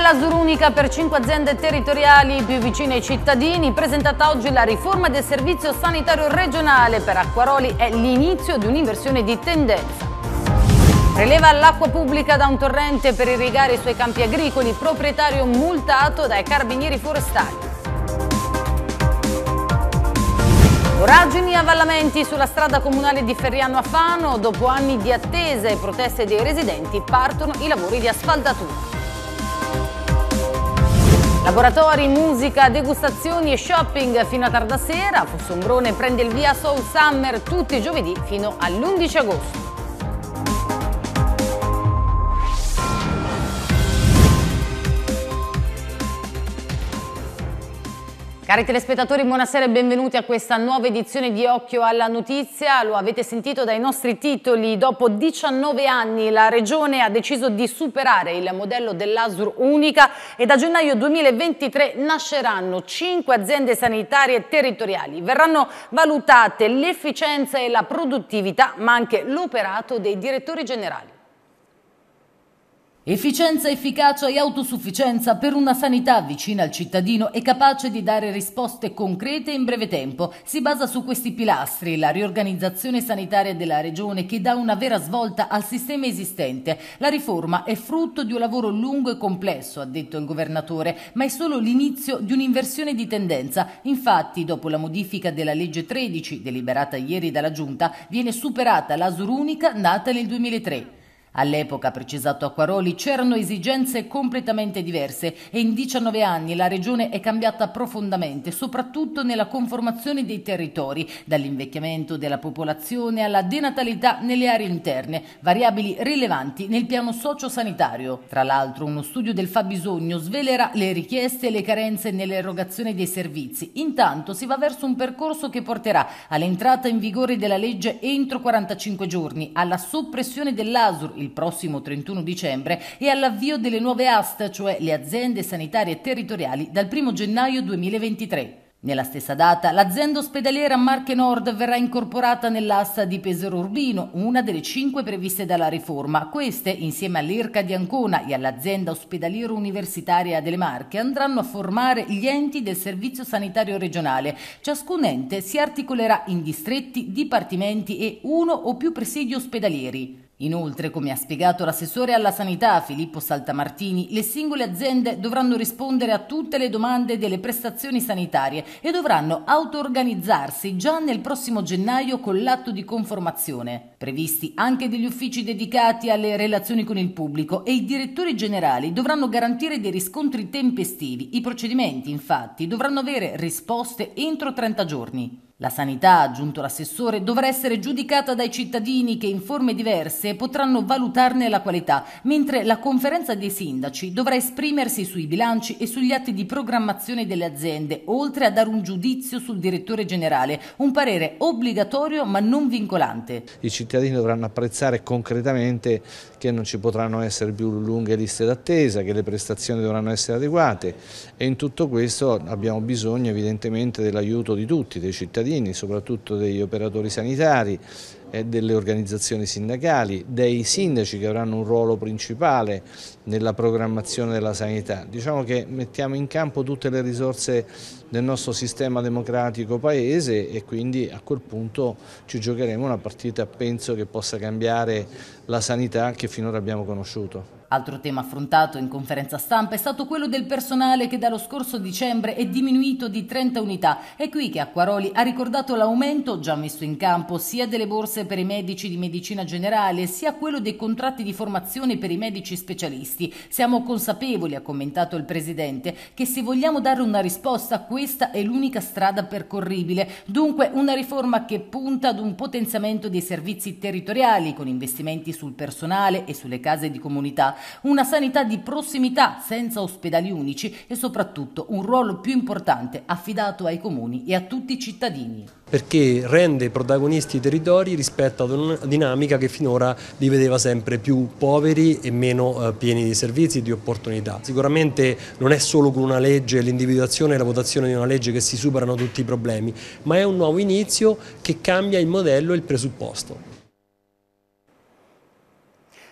Tutela surunica per cinque aziende territoriali più vicine ai cittadini. Presentata oggi la riforma del servizio sanitario regionale per Acquaroli è l'inizio di un'inversione di tendenza. Preleva l'acqua pubblica da un torrente per irrigare i suoi campi agricoli, proprietario multato dai carabinieri forestali. Voragini e avvallamenti sulla strada comunale di Ferriano a Fano, dopo anni di attesa e proteste dei residenti partono i lavori di asfaltatura. Laboratori, musica, degustazioni e shopping fino a tardasera. Fossombrone prende il via Soul Summer tutti i giovedì fino all'11 agosto. Cari telespettatori, buonasera e benvenuti a questa nuova edizione di Occhio alla Notizia. Lo avete sentito dai nostri titoli. Dopo 19 anni la Regione ha deciso di superare il modello dell'ASUR unica e da gennaio 2023 nasceranno 5 aziende sanitarie territoriali. Verranno valutate l'efficienza e la produttività, ma anche l'operato dei direttori generali. Efficienza, efficacia e autosufficienza per una sanità vicina al cittadino e capace di dare risposte concrete in breve tempo. Si basa su questi pilastri la riorganizzazione sanitaria della Regione che dà una vera svolta al sistema esistente. La riforma è frutto di un lavoro lungo e complesso, ha detto il governatore, ma è solo l'inizio di un'inversione di tendenza. Infatti, dopo la modifica della legge 13, deliberata ieri dalla Giunta, viene superata l'asurunica nata nel 2003. All'epoca, precisato Acquaroli, c'erano esigenze completamente diverse e in 19 anni la regione è cambiata profondamente, soprattutto nella conformazione dei territori, dall'invecchiamento della popolazione alla denatalità nelle aree interne, variabili rilevanti nel piano sociosanitario. Tra l'altro, uno studio del fabbisogno svelerà le richieste e le carenze nell'erogazione dei servizi. Intanto si va verso un percorso che porterà all'entrata in vigore della legge entro 45 giorni, alla soppressione dell'ASUR, il il prossimo 31 dicembre e all'avvio delle nuove AST, cioè le aziende sanitarie territoriali, dal 1 gennaio 2023. Nella stessa data l'azienda ospedaliera Marche Nord verrà incorporata nell'asta di Pesaro Urbino, una delle cinque previste dalla riforma. Queste, insieme all'IRCA di Ancona e all'azienda ospedaliera universitaria delle Marche, andranno a formare gli enti del servizio sanitario regionale. Ciascun ente si articolerà in distretti, dipartimenti e uno o più presidi ospedalieri. Inoltre, come ha spiegato l'assessore alla sanità Filippo Saltamartini, le singole aziende dovranno rispondere a tutte le domande delle prestazioni sanitarie e dovranno auto-organizzarsi già nel prossimo gennaio con l'atto di conformazione. Previsti anche degli uffici dedicati alle relazioni con il pubblico e i direttori generali dovranno garantire dei riscontri tempestivi. I procedimenti, infatti, dovranno avere risposte entro 30 giorni. La sanità, ha aggiunto l'assessore, dovrà essere giudicata dai cittadini che in forme diverse potranno valutarne la qualità, mentre la conferenza dei sindaci dovrà esprimersi sui bilanci e sugli atti di programmazione delle aziende, oltre a dare un giudizio sul direttore generale, un parere obbligatorio ma non vincolante. I cittadini dovranno apprezzare concretamente che non ci potranno essere più lunghe liste d'attesa, che le prestazioni dovranno essere adeguate e in tutto questo abbiamo bisogno evidentemente dell'aiuto di tutti, dei cittadini cittadini, soprattutto degli operatori sanitari e delle organizzazioni sindacali, dei sindaci che avranno un ruolo principale nella programmazione della sanità. Diciamo che mettiamo in campo tutte le risorse del nostro sistema democratico paese e quindi a quel punto ci giocheremo una partita penso che possa cambiare la sanità che finora abbiamo conosciuto. Altro tema affrontato in conferenza stampa è stato quello del personale che dallo scorso dicembre è diminuito di 30 unità. È qui che Acquaroli ha ricordato l'aumento già messo in campo sia delle borse per i medici di medicina generale sia quello dei contratti di formazione per i medici specialisti. Siamo consapevoli, ha commentato il Presidente, che se vogliamo dare una risposta questa è l'unica strada percorribile. Dunque una riforma che punta ad un potenziamento dei servizi territoriali con investimenti sul personale e sulle case di comunità una sanità di prossimità senza ospedali unici e soprattutto un ruolo più importante affidato ai comuni e a tutti i cittadini perché rende protagonisti i territori rispetto ad una dinamica che finora li vedeva sempre più poveri e meno eh, pieni di servizi, e di opportunità. Sicuramente non è solo con una legge, l'individuazione e la votazione di una legge che si superano tutti i problemi, ma è un nuovo inizio che cambia il modello e il presupposto.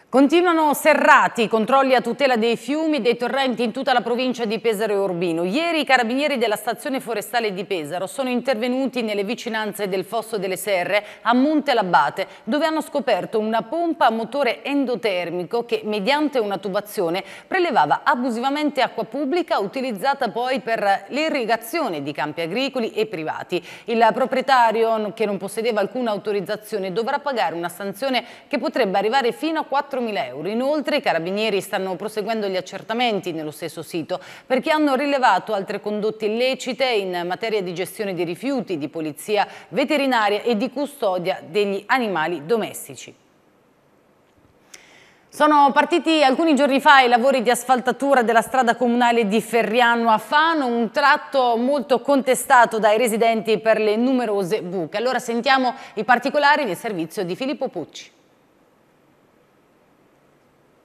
Continuano serrati i controlli a tutela dei fiumi e dei torrenti in tutta la provincia di Pesaro e Urbino. Ieri i carabinieri della stazione forestale di Pesaro sono intervenuti nelle vicinanze del Fosso delle Serre a Monte Labbate, dove hanno scoperto una pompa a motore endotermico che, mediante una tubazione, prelevava abusivamente acqua pubblica utilizzata poi per l'irrigazione di campi agricoli e privati. Il proprietario, che non possedeva alcuna autorizzazione, dovrà pagare una sanzione che potrebbe arrivare fino a 4 4.000 euro. Inoltre i carabinieri stanno proseguendo gli accertamenti nello stesso sito perché hanno rilevato altre condotte illecite in materia di gestione di rifiuti, di polizia veterinaria e di custodia degli animali domestici. Sono partiti alcuni giorni fa i lavori di asfaltatura della strada comunale di Ferriano a Fano, un tratto molto contestato dai residenti per le numerose buche. Allora sentiamo i particolari del servizio di Filippo Pucci.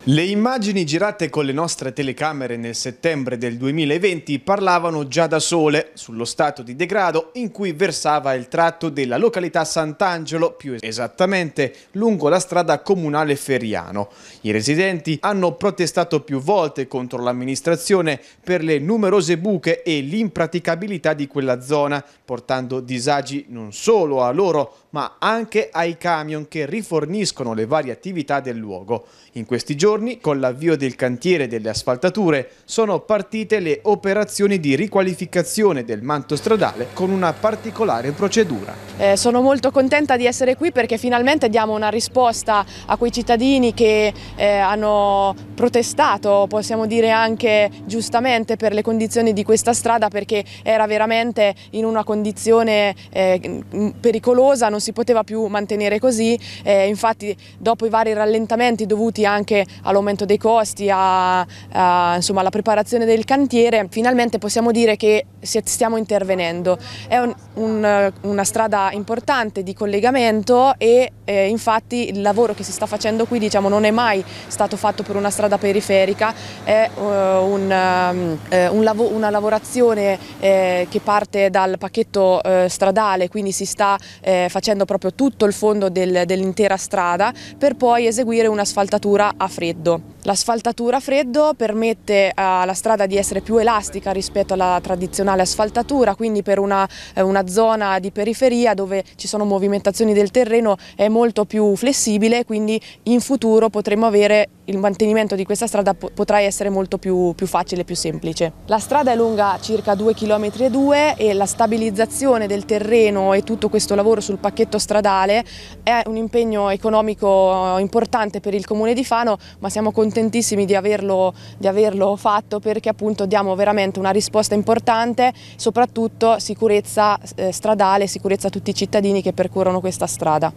Le immagini girate con le nostre telecamere nel settembre del 2020 parlavano già da sole sullo stato di degrado in cui versava il tratto della località Sant'Angelo, più esattamente lungo la strada comunale Feriano. I residenti hanno protestato più volte contro l'amministrazione per le numerose buche e l'impraticabilità di quella zona, portando disagi non solo a loro ma anche ai camion che riforniscono le varie attività del luogo. In questi giorni giorni, con l'avvio del cantiere delle asfaltature, sono partite le operazioni di riqualificazione del manto stradale con una particolare procedura. Eh, sono molto contenta di essere qui perché finalmente diamo una risposta a quei cittadini che eh, hanno protestato, possiamo dire anche giustamente, per le condizioni di questa strada perché era veramente in una condizione eh, pericolosa, non si poteva più mantenere così. Eh, infatti dopo i vari rallentamenti dovuti anche all'aumento dei costi, a, a, insomma, alla preparazione del cantiere, finalmente possiamo dire che stiamo intervenendo. È un, un, una strada importante di collegamento e eh, infatti il lavoro che si sta facendo qui diciamo, non è mai stato fatto per una strada periferica, è uh, un, uh, un lav una lavorazione eh, che parte dal pacchetto eh, stradale, quindi si sta eh, facendo proprio tutto il fondo del, dell'intera strada per poi eseguire un'asfaltatura a freddo freddo. L'asfaltatura a freddo permette eh, alla strada di essere più elastica rispetto alla tradizionale asfaltatura, quindi per una, eh, una, zona di periferia dove ci sono movimentazioni del terreno è molto più flessibile, quindi in futuro potremo avere il mantenimento di questa strada potrà essere molto più, più facile e più semplice. La strada è lunga circa 2,2 km e la stabilizzazione del terreno e tutto questo lavoro sul pacchetto stradale è un impegno economico eh, importante per il comune di Fano ma siamo contentissimi di averlo, di averlo fatto perché appunto diamo veramente una risposta importante, soprattutto sicurezza eh, stradale, sicurezza a tutti i cittadini che percorrono questa strada.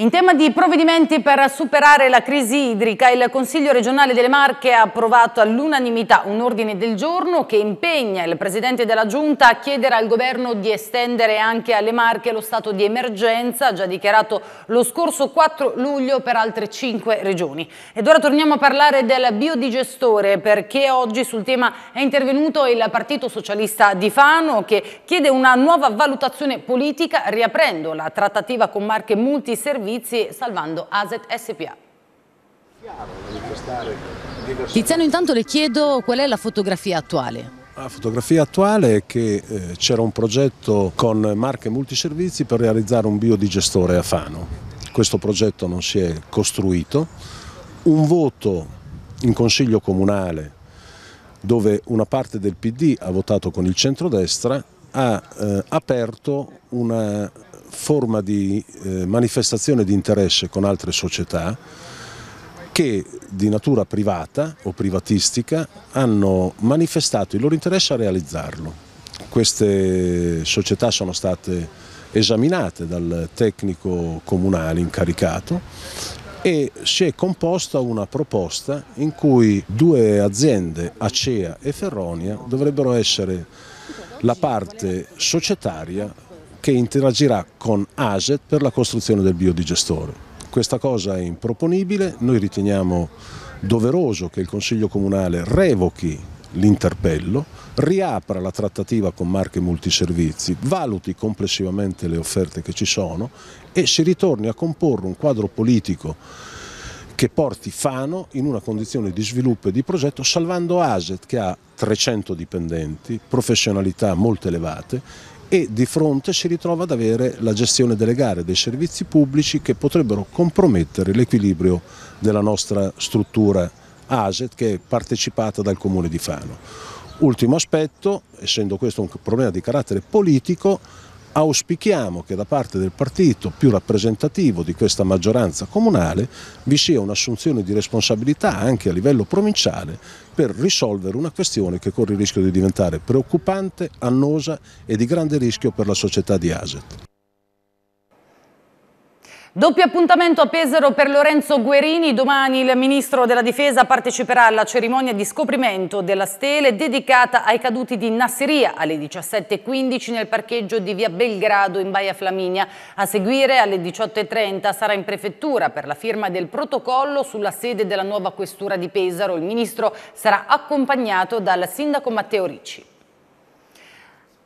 In tema di provvedimenti per superare la crisi idrica, il Consiglio regionale delle Marche ha approvato all'unanimità un ordine del giorno che impegna il Presidente della Giunta a chiedere al Governo di estendere anche alle Marche lo stato di emergenza, già dichiarato lo scorso 4 luglio per altre 5 regioni. Ed ora torniamo a parlare del biodigestore perché oggi sul tema è intervenuto il Partito Socialista di Fano che chiede una nuova valutazione politica riaprendo la trattativa con Marche Multiservizi servizi salvando Aset SPA. Tiziano intanto le chiedo qual è la fotografia attuale. La fotografia attuale è che eh, c'era un progetto con Marche Multiservizi per realizzare un biodigestore a Fano. Questo progetto non si è costruito. Un voto in Consiglio Comunale dove una parte del PD ha votato con il centrodestra ha eh, aperto una forma di eh, manifestazione di interesse con altre società che di natura privata o privatistica hanno manifestato il loro interesse a realizzarlo. Queste società sono state esaminate dal tecnico comunale incaricato e si è composta una proposta in cui due aziende, Acea e Ferronia, dovrebbero essere la parte societaria che interagirà con ASET per la costruzione del biodigestore. Questa cosa è improponibile, noi riteniamo doveroso che il Consiglio Comunale revochi l'interpello, riapra la trattativa con marche multiservizi, valuti complessivamente le offerte che ci sono e si ritorni a comporre un quadro politico che porti Fano in una condizione di sviluppo e di progetto salvando Aset che ha 300 dipendenti, professionalità molto elevate e di fronte si ritrova ad avere la gestione delle gare, dei servizi pubblici che potrebbero compromettere l'equilibrio della nostra struttura ASET che è partecipata dal Comune di Fano. Ultimo aspetto, essendo questo un problema di carattere politico, auspichiamo che da parte del partito più rappresentativo di questa maggioranza comunale vi sia un'assunzione di responsabilità anche a livello provinciale per risolvere una questione che corre il rischio di diventare preoccupante, annosa e di grande rischio per la società di Aset. Doppio appuntamento a Pesaro per Lorenzo Guerini. Domani il ministro della difesa parteciperà alla cerimonia di scoprimento della stele dedicata ai caduti di Nasseria alle 17.15 nel parcheggio di via Belgrado in Baia Flaminia. A seguire alle 18.30 sarà in prefettura per la firma del protocollo sulla sede della nuova questura di Pesaro. Il ministro sarà accompagnato dal sindaco Matteo Ricci.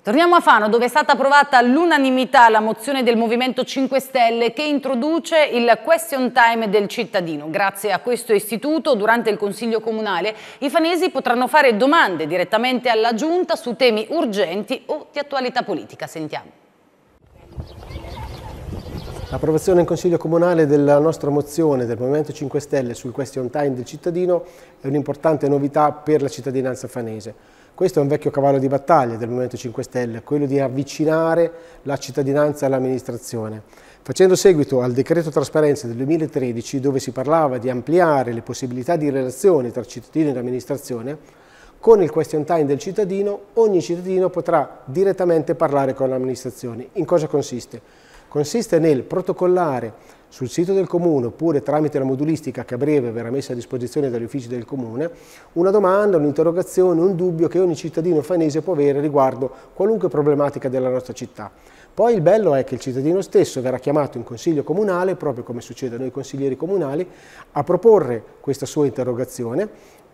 Torniamo a Fano dove è stata approvata all'unanimità la mozione del Movimento 5 Stelle che introduce il question time del cittadino. Grazie a questo istituto durante il Consiglio Comunale i fanesi potranno fare domande direttamente alla Giunta su temi urgenti o di attualità politica. Sentiamo. L'approvazione in Consiglio Comunale della nostra mozione del Movimento 5 Stelle sul question time del cittadino è un'importante novità per la cittadinanza fanese. Questo è un vecchio cavallo di battaglia del Movimento 5 Stelle, quello di avvicinare la cittadinanza all'amministrazione. Facendo seguito al decreto trasparenza del 2013, dove si parlava di ampliare le possibilità di relazione tra cittadino e amministrazione, con il question time del cittadino, ogni cittadino potrà direttamente parlare con l'amministrazione. In cosa consiste? Consiste nel protocollare sul sito del comune oppure tramite la modulistica che a breve verrà messa a disposizione dagli uffici del comune, una domanda, un'interrogazione, un dubbio che ogni cittadino fanese può avere riguardo qualunque problematica della nostra città. Poi il bello è che il cittadino stesso verrà chiamato in consiglio comunale, proprio come succede a noi consiglieri comunali, a proporre questa sua interrogazione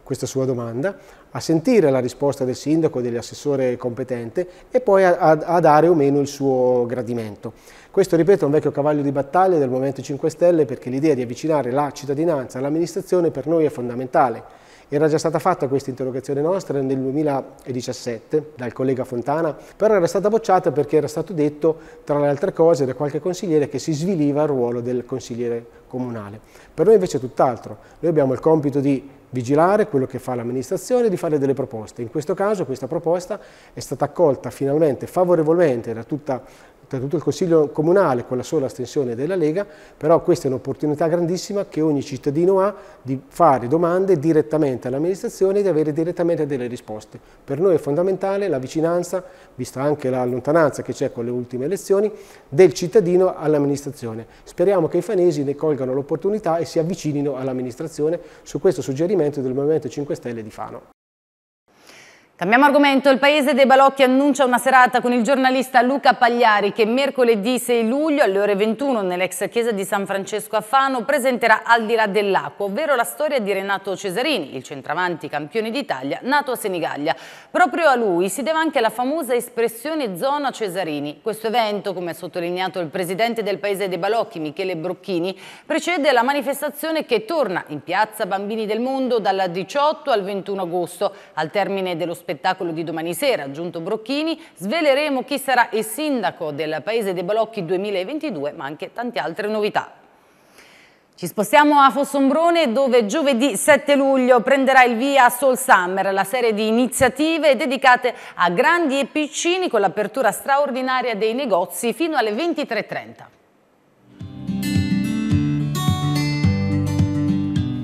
questa sua domanda, a sentire la risposta del sindaco e dell'assessore competente e poi a, a, a, dare o meno il suo gradimento. Questo, ripeto, è un vecchio cavallo di battaglia del Movimento 5 Stelle perché l'idea di avvicinare la cittadinanza all'amministrazione per noi è fondamentale. Era già stata fatta questa interrogazione nostra nel 2017 dal collega Fontana, però era stata bocciata perché era stato detto, tra le altre cose, da qualche consigliere che si sviliva il ruolo del consigliere comunale. Per noi invece è tutt'altro. Noi abbiamo il compito di vigilare quello che fa l'amministrazione, e di fare delle proposte. In questo caso questa proposta è stata accolta finalmente favorevolmente da tutta tutto il Consiglio Comunale con la sola astensione della Lega, però questa è un'opportunità grandissima che ogni cittadino ha di fare domande direttamente all'amministrazione e di avere direttamente delle risposte. Per noi è fondamentale la vicinanza, vista anche la lontananza che c'è con le ultime elezioni, del cittadino all'amministrazione. Speriamo che i fanesi ne colgano l'opportunità e si avvicinino all'amministrazione su questo suggerimento del Movimento 5 Stelle di Fano. Cambiamo argomento, il Paese dei Balocchi annuncia una serata con il giornalista Luca Pagliari che mercoledì 6 luglio alle ore 21 nell'ex chiesa di San Francesco a Fano presenterà Al di là dell'acqua, ovvero la storia di Renato Cesarini, il centravanti campione d'Italia nato a Senigallia. Proprio a lui si deve anche la famosa espressione zona Cesarini. Questo evento, come ha sottolineato il presidente del Paese dei Balocchi Michele Brocchini, precede la manifestazione che torna in piazza Bambini del Mondo dal 18 al 21 agosto, al termine dello spazio spettacolo di domani sera, aggiunto Brocchini, sveleremo chi sarà il sindaco del Paese dei Balocchi 2022, ma anche tante altre novità. Ci spostiamo a Fossombrone dove giovedì 7 luglio prenderà il via Soul Summer, la serie di iniziative dedicate a grandi e piccini con l'apertura straordinaria dei negozi fino alle 23.30.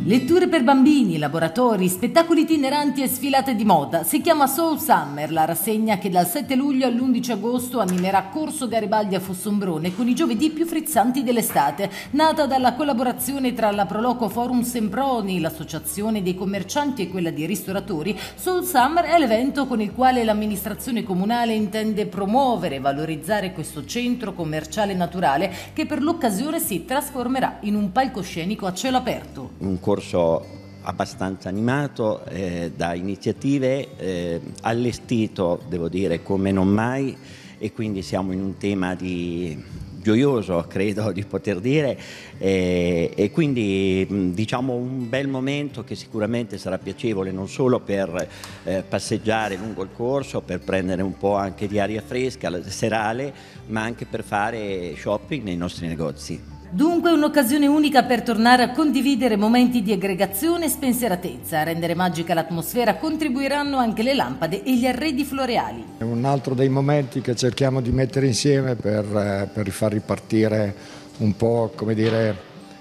Letture per bambini, laboratori, spettacoli itineranti e sfilate di moda. Si chiama Soul Summer, la rassegna che dal 7 luglio all'11 agosto animerà Corso Garibaldi a Fossombrone con i giovedì più frizzanti dell'estate. Nata dalla collaborazione tra la Proloco Forum Semproni, l'associazione dei commercianti e quella dei ristoratori, Soul Summer è l'evento con il quale l'amministrazione comunale intende promuovere e valorizzare questo centro commerciale naturale che per l'occasione si trasformerà in un palcoscenico a cielo aperto. Un corso abbastanza animato eh, da iniziative, eh, allestito devo dire come non mai e quindi siamo in un tema di gioioso credo di poter dire eh, e quindi diciamo un bel momento che sicuramente sarà piacevole non solo per eh, passeggiare lungo il corso, per prendere un po' anche di aria fresca serale ma anche per fare shopping nei nostri negozi. Dunque un'occasione unica per tornare a condividere momenti di aggregazione e spensieratezza. A rendere magica l'atmosfera contribuiranno anche le lampade e gli arredi floreali. È un altro dei momenti che cerchiamo di mettere insieme per, eh, per far ripartire un po' dire,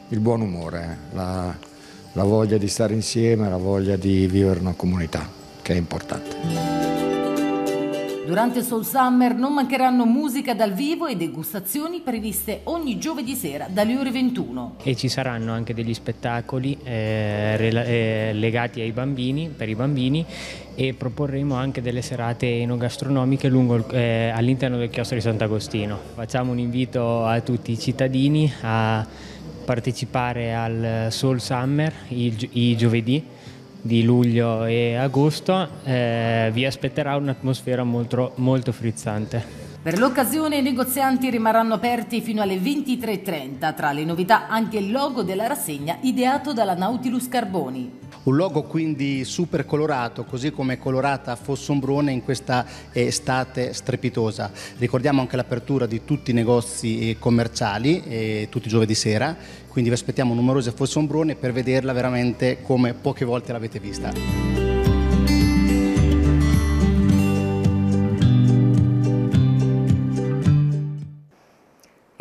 il buon umore, la, la voglia di stare insieme, la voglia di vivere una comunità, che è importante. Durante Soul Summer non mancheranno musica dal vivo e degustazioni previste ogni giovedì sera dalle ore 21. E ci saranno anche degli spettacoli eh, eh, legati ai bambini, per i bambini, e proporremo anche delle serate enogastronomiche lungo, eh, all'interno del chiostro di Sant'Agostino. Facciamo un invito a tutti i cittadini a partecipare al Soul Summer i, gi- i giovedì di luglio e agosto eh, vi aspetterà un'atmosfera molto, molto frizzante. Per l'occasione i negozianti rimarranno aperti fino alle 23.30, tra le novità anche il logo della rassegna ideato dalla Nautilus Carboni. Un luogo quindi super colorato, così come è colorata Fossombrone in questa eh, estate strepitosa. Ricordiamo anche l'apertura di tutti i negozi eh, commerciali, eh, tutti i giovedì sera, quindi vi aspettiamo numerose Fossombrone per vederla veramente come poche volte l'avete vista.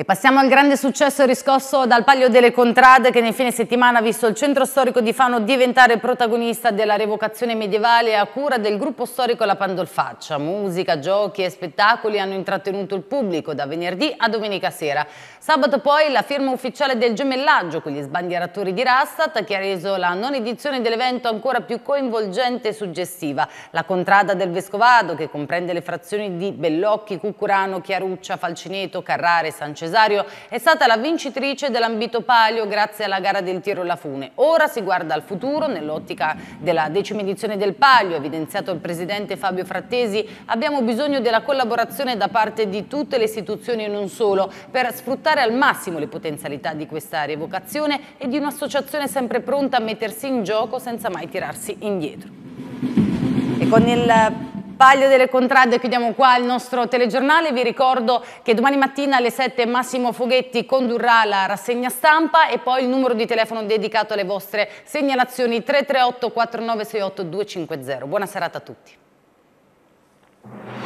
E passiamo al grande successo riscosso dal palio delle contrade che nel fine settimana ha visto il centro storico di Fano diventare protagonista della revocazione medievale a cura del gruppo storico La Pandolfaccia. Musica, giochi e spettacoli hanno intrattenuto il pubblico da venerdì a domenica sera. Sabato poi la firma ufficiale del gemellaggio con gli sbandieratori di Rastat che ha reso la non edizione dell'evento ancora più coinvolgente e suggestiva. La contrada del Vescovado che comprende le frazioni di Bellocchi, Cucurano, Chiaruccia, Falcineto, Carrare, San Cesare Rosario è stata la vincitrice dell'ambito palio grazie alla gara del tiro alla fune. Ora si guarda al futuro nell'ottica della decima edizione del palio, evidenziato il presidente Fabio Frattesi. Abbiamo bisogno della collaborazione da parte di tutte le istituzioni e non solo per sfruttare al massimo le potenzialità di questa rievocazione e di un'associazione sempre pronta a mettersi in gioco senza mai tirarsi indietro. E con il Paglio delle Contrade, chiudiamo qua il nostro telegiornale. Vi ricordo che domani mattina alle 7 Massimo Foghetti condurrà la rassegna stampa e poi il numero di telefono dedicato alle vostre segnalazioni 338 4968 250. Buona serata a tutti.